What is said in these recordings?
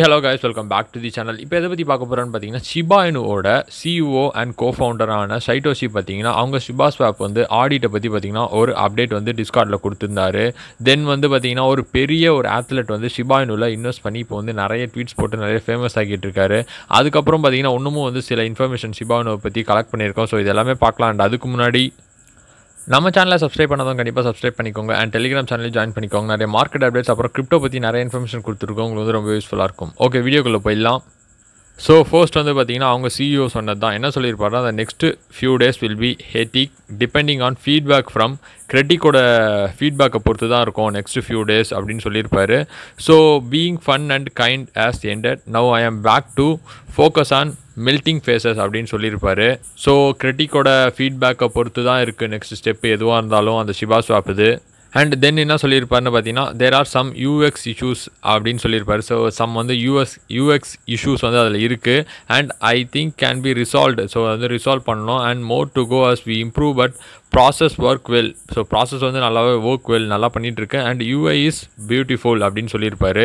hello guys welcome back to the channel இப்போ எதை பற்றி பார்க்க போகிறான்னு பார்த்தீங்கன்னா சிபாயினுவோட சிஇஓ அண்ட் e கோ ஃபவுண்டரான பார்த்தீங்கன்னா அவங்க சிபா ஸ்வாப் வந்து ஆடிட்டை பற்றி பார்த்தீங்கன்னா ஒரு அப்டேட் வந்து டிஸ்கார்டில் கொடுத்துருந்தாரு தென் வந்து பார்த்தீங்கன்னா ஒரு பெரிய ஒரு ஆத்லெட் வந்து சிபாயினுவில் இன்வெஸ்ட் பண்ணி இப்போ வந்து நிறைய ட்வீட்ஸ் போட்டு நிறைய ஃபேமஸ் ஆகிட்டு இருக்காரு அதுக்கப்புறம் பார்த்தீங்கன்னா இன்னமும் வந்து சில இன்ஃபர்மேஷன் சிபாயினுவை பற்றி கலெக்ட் பண்ணியிருக்கோம் ஸோ இது எல்லாமே பார்க்கலாம் அண்ட் அதுக்கு முன்னாடி நம்ம சேனலை சப்ஸ்கிரைப் பண்ணதும் கண்டிப்பாக சப்ஸ்கிரைப் பண்ணிக்கோங்க அண்ட் டெலிகிராம் சேனல் ஜாயின் பண்ணிக்கோங்க நிறைய மார்க்கெட் அப்டேட்ஸ் அப்புறம் கிரிப்டோ பற்றி நிறைய இன்ஃபர்மேஷன் கொடுத்துருக்கோம் உங்களுக்கு வந்து ரொம்ப யூஸ்ஃபுல்லாக இருக்கும் ஓகே வீடியோக்குள்ளே போயிடலாம் ஸோ ஃபர்ஸ்ட் வந்து பார்த்தீங்கன்னா அவங்க சிஇஓ e சொன்னது தான் என்ன சொல்லியிருப்பாரு அந்த next few days will be hectic depending on feedback from கிரெட்டிக்கோட ஃபீட்பேக்கை பொறுத்து தான் இருக்கும் நெக்ஸ்ட்டு ஃபியூ டேஸ் அப்படின்னு சொல்லியிருப்பாரு so being fun and kind as ended now I am back to focus on melting phases அப்படின்னு சொல்லியிருப்பார் ஸோ கிரெட்டிக்கோட ஃபீட்பேக்கை பொறுத்து தான் இருக்குது நெக்ஸ்ட் ஸ்டெப்பு எதுவாக இருந்தாலும் அந்த சிபாஸ் வாப்புது அண்ட் தென் என்ன சொல்லியிருப்பாருன்னு பார்த்தீங்கன்னா there are some UX issues அப்படின்னு சொல்லியிருப்பார் ஸோ சம் வந்து யூஎஸ் யூஎக்ஸ் இஷ்யூஸ் வந்து அதில் இருக்குது and I think can be resolved so வந்து ரிசால்வ் பண்ணணும் and more to go as we improve but process work well so process வந்து நல்லாவே ஒர்க் வெல் நல்லா பண்ணிகிட்ருக்கேன் அண்ட் யூஐ இஸ் பியூட்டிஃபுல் அப்படின்னு சொல்லியிருப்பார்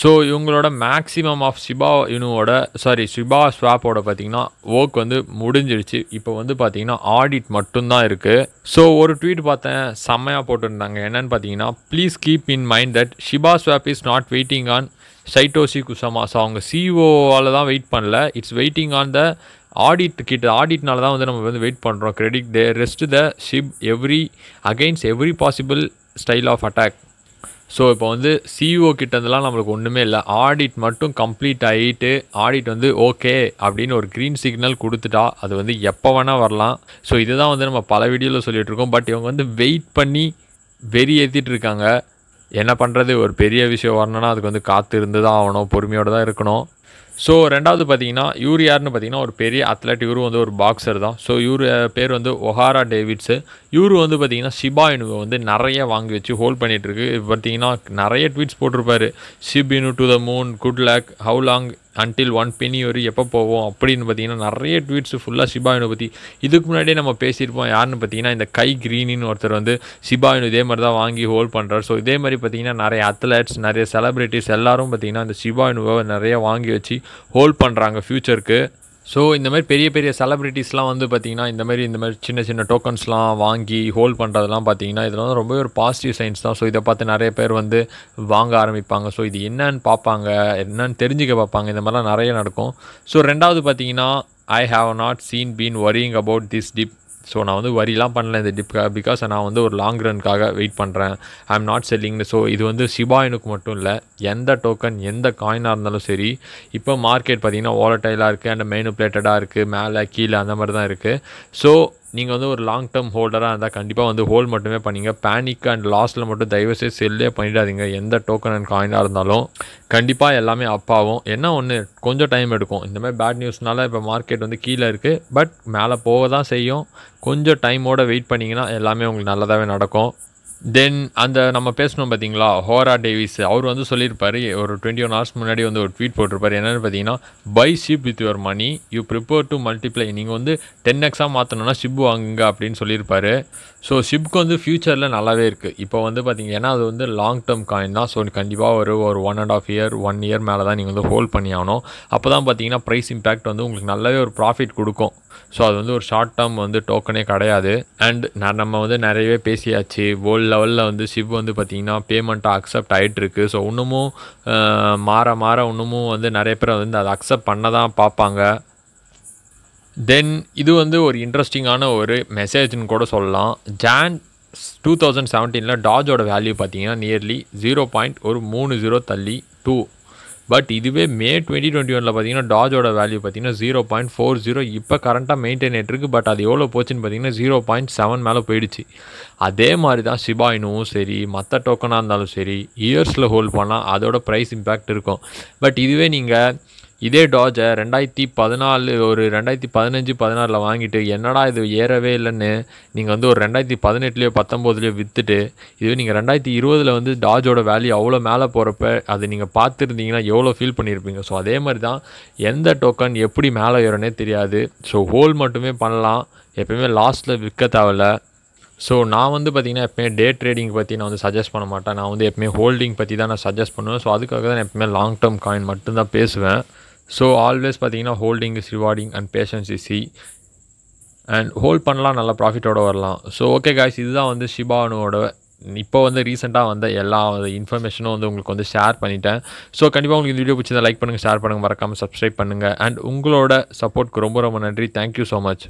ஸோ இவங்களோட மேக்ஸிமம் ஆஃப் சிபா யூனுவோட சாரி சிபா ஸ்வாப்போட பார்த்திங்கன்னா ஒர்க் வந்து முடிஞ்சிருச்சு இப்போ வந்து பார்த்திங்கன்னா ஆடிட் மட்டும்தான் இருக்குது ஸோ ஒரு ட்வீட் பார்த்தேன் செம்மையாக போட்டிருந்தாங்க என்னென்னு பார்த்தீங்கன்னா please keep in mind that Shiba swap is not waiting on Shytoshi Kusama so அவங்க சிஓவால் e தான் வெயிட் பண்ணல it's waiting on the audit கிட்ட ஆடிட்னால தான் வந்து நம்ம வந்து வெயிட் பண்ணுறோம் credit they rest the ship every against every possible style of attack so இப்போ வந்து சிஇஓ e இருந்தெல்லாம் நம்மளுக்கு ஒன்றுமே இல்லை ஆடிட் மட்டும் கம்ப்ளீட் ஆகிட்டு ஆடிட் வந்து ஓகே அப்படின்னு ஒரு க்ரீன் சிக்னல் கொடுத்துட்டா அது வந்து எப்போ வேணால் வரலாம் ஸோ இதுதான் வந்து நம்ம பல வீடியோவில் சொல்லிகிட்டு இருக்கோம் பட் இவங்க வந்து வெயிட் பண்ணி வெறி ஏற்றிட்டு இருக்காங்க என்ன பண்ணுறது ஒரு பெரிய விஷயம் வரணும்னா அதுக்கு வந்து காத்து இருந்து தான் ஆகணும் பொறுமையோடு தான் இருக்கணும் ஸோ ரெண்டாவது பார்த்தீங்கன்னா யூர் யார்னு பார்த்தீங்கன்னா ஒரு பெரிய அத்லட் இவரும் வந்து ஒரு பாக்ஸர் தான் ஸோ இவர் பேர் வந்து ஒஹாரா டேவிட்ஸு இவர் வந்து பார்த்தீங்கன்னா ஷிபா இனுவை வந்து நிறைய வாங்கி வச்சு ஹோல்ட் பண்ணிகிட்ருக்கு இது பார்த்தீங்கன்னா நிறைய ட்வீட்ஸ் போட்டிருப்பார் Shib Inu to the moon good luck how long until one penny வரி எப்போ போவோம் அப்படின்னு பார்த்தீங்கன்னா நிறைய ட்வீட்ஸ் ஃபுல்லாக சிபாயினை பற்றி இதுக்கு முன்னாடியே நம்ம பேசியிருப்போம் யாருன்னு பார்த்தீங்கன்னா இந்த கை கிரீனின்னு ஒருத்தர் வந்து சிபாயினு இதே மாதிரி தான் வாங்கி ஹோல்ட் பண்ணுறாரு ஸோ இதே மாதிரி பார்த்தீங்கன்னா நிறைய அத்லட்ஸ் நிறைய செலிப்ரிட்டிஸ் எல்லாரும் பார்த்தீங்கன்னா இந்த சிபாயினுவை நிறைய வாங்கி வச்சு ஹோல்ட் பண்ணுறாங்க ஃப்யூச்சருக்கு ஸோ இந்த மாதிரி பெரிய பெரிய செலிப்ரிட்டிஸ்லாம் வந்து பார்த்திங்கன்னா இந்த மாதிரி இந்த மாதிரி சின்ன சின்ன டோக்கன்ஸ்லாம் வாங்கி ஹோல்ட் பண்ணுறதுலாம் பார்த்திங்கன்னா இதில் வந்து ரொம்ப ஒரு பாசிட்டிவ் சைன்ஸ் தான் ஸோ இதை பார்த்து நிறைய பேர் வந்து வாங்க ஆரம்பிப்பாங்க ஸோ இது என்னன்னு பார்ப்பாங்க என்னன்னு தெரிஞ்சுக்க பார்ப்பாங்க இந்த மாதிரிலாம் நிறைய நடக்கும் ஸோ ரெண்டாவது பார்த்திங்கன்னா I have not seen been worrying about this dip so நான் வந்து வரிலாம் பண்ணல இந்த டிப்காக பிகாஸ் நான் வந்து ஒரு லாங் ரன்க்காக வெயிட் பண்ணுறேன் ஐ எம் நாட் செல்லிங்னு ஸோ இது வந்து சிபாயினுக்கு மட்டும் இல்லை எந்த டோக்கன் எந்த காயினாக இருந்தாலும் சரி இப்போ மார்க்கெட் பார்த்திங்கன்னா ஓலட்டைலாக இருக்குது அண்ட் பிளேட்டடாக இருக்குது மேலே கீழே அந்த மாதிரி தான் இருக்குது ஸோ நீங்கள் வந்து ஒரு லாங் டேர்ம் ஹோல்டராக இருந்தால் கண்டிப்பாக வந்து ஹோல்ட் மட்டுமே பண்ணிங்க பேனிக் அண்ட் லாஸில் மட்டும் தயவுசெய்து செல்லே பண்ணிடாதீங்க எந்த டோக்கன் அண்ட் காயினாக இருந்தாலும் கண்டிப்பாக எல்லாமே அப் ஆகும் என்ன ஒன்று கொஞ்சம் டைம் எடுக்கும் இந்த மாதிரி பேட் நியூஸ்னால இப்போ மார்க்கெட் வந்து கீழே இருக்குது பட் மேலே போக தான் செய்யும் கொஞ்சம் டைமோடு வெயிட் பண்ணிங்கன்னா எல்லாமே உங்களுக்கு நல்லதாகவே நடக்கும் தென் அந்த நம்ம பேசணும் பார்த்தீங்களா ஹோரா டேவிஸ் அவர் வந்து சொல்லியிருப்பார் ஒரு டுவெண்ட்டி ஒன் ஹவர்ஸ் முன்னாடி வந்து ஒரு ட்வீட் போட்டிருப்பார் என்னென்னு பார்த்தீங்கன்னா buy Shib with your money you prepare to multiply நீங்கள் வந்து டென் எக்ஸாக மாற்றணும்னா ஷிப் வாங்குங்க அப்படின்னு சொல்லியிருப்பார் ஸோ ஷிப்க்கு வந்து ஃப்யூச்சரில் நல்லாவே இருக்குது இப்போ வந்து பார்த்தீங்கன்னா அது வந்து லாங் டேர்ம் காயின் தான் ஸோ கண்டிப்பாக ஒரு ஒரு one and half year one year மேலே தான் நீங்கள் வந்து ஹோல்ட் பண்ணி ஆகணும் அப்போ தான் பார்த்தீங்கன்னா ப்ரைஸ் இம்பேக்ட் வந்து உங்களுக்கு நல்லாவே ஒரு ப்ராஃபிட் கொடுக்கும் ஸோ அது வந்து ஒரு ஷார்ட் டேர்ம் வந்து டோக்கனே கிடையாது அண்ட் ந நம்ம வந்து நிறையவே பேசியாச்சு வேர்ல்டு லெவலில் வந்து ஷிப் வந்து பார்த்திங்கன்னா பேமெண்ட்டாக அக்செப்ட் ஆகிட்டுருக்கு ஸோ இன்னமும் மாற மாற இன்னமும் வந்து நிறைய பேர் வந்து அதை அக்செப்ட் பண்ண தான் பார்ப்பாங்க தென் இது வந்து ஒரு இன்ட்ரெஸ்டிங்கான ஒரு மெசேஜ்னு கூட சொல்லலாம் ஜான் டூ தௌசண்ட் செவன்டீனில் டாஜோட வேல்யூ பார்த்தீங்கன்னா நியர்லி ஜீரோ பாயிண்ட் ஒரு மூணு ஜீரோ தள்ளி டூ பட் இதுவே மே டுவெண்ட்டி டுவெண்ட்டி ஒனில் பார்த்தீங்கன்னா டாஜோட வேல்யூ பார்த்தீங்கன்னா ஜீரோ பாயிண்ட் ஃபோர் ஜீரோ இப்போ கரண்ட்டாக மெயின்டைன் ஆகிட்டு பட் அது எவ்வளோ போச்சுன்னு பார்த்தீங்கன்னா ஜீரோ பாயிண்ட் செவன் மேலே போயிடுச்சு அதே மாதிரி தான் சிபாயினும் சரி மற்ற டோக்கனாக இருந்தாலும் சரி இயர்ஸில் ஹோல்ட் பண்ணால் அதோட ப்ரைஸ் இம்பேக்ட் இருக்கும் பட் இதுவே நீங்கள் இதே டாஜை ரெண்டாயிரத்தி பதினாலு ஒரு ரெண்டாயிரத்தி பதினஞ்சு பதினாறில் வாங்கிட்டு என்னடா இது ஏறவே இல்லைன்னு நீங்கள் வந்து ஒரு ரெண்டாயிரத்தி பதினெட்டுலேயோ பத்தொம்போதுலேயோ விற்றுட்டு இதுவே நீங்கள் ரெண்டாயிரத்தி இருபதில் வந்து டாஜோட வேல்யூ அவ்வளோ மேலே போகிறப்ப அது நீங்கள் பார்த்துருந்தீங்கன்னா எவ்வளோ ஃபீல் பண்ணியிருப்பீங்க ஸோ அதே மாதிரி தான் எந்த டோக்கன் எப்படி மேலே ஏறனே தெரியாது ஸோ ஹோல் மட்டுமே பண்ணலாம் எப்பயுமே லாஸ்ட்டில் விற்க தேவையில்ல ஸோ நான் வந்து பார்த்திங்கன்னா எப்போயுமே டே ட்ரேடிங் பற்றி நான் வந்து சஜஸ்ட் பண்ண மாட்டேன் நான் வந்து எப்போயுமே ஹோல்டிங் பற்றி தான் நான் சஜஸ்ட் பண்ணுவேன் ஸோ அதுக்காக தான் எப்போயுமே லாங் டேர்ம் காயின் மட்டும்தான் பேசுவேன் ஸோ ஆல்வேஸ் பார்த்தீங்கன்னா holding is rewarding and patience is சி அண்ட் ஹோல்ட் பண்ணலாம் நல்லா ப்ராஃபிட்டோடு வரலாம் ஸோ ஓகே காய்ஸ் இதுதான் வந்து ஷிபானுவோட இப்போ வந்து ரீசெண்டாக வந்த எல்லா இன்ஃபர்மேஷனும் வந்து உங்களுக்கு வந்து ஷேர் பண்ணிட்டேன் ஸோ கண்டிப்பாக உங்களுக்கு இந்த வீடியோ பிடிச்சிருந்தா லைக் பண்ணுங்கள் ஷேர் பண்ணுங்கள் மறக்காமல் சப்ஸ்கிரைப் பண்ணுங்கள் அண்ட் உங்களோட சப்போர்ட்க்கு ரொம்ப ரொம்ப நன்றி தேங்க்யூ ஸோ மச்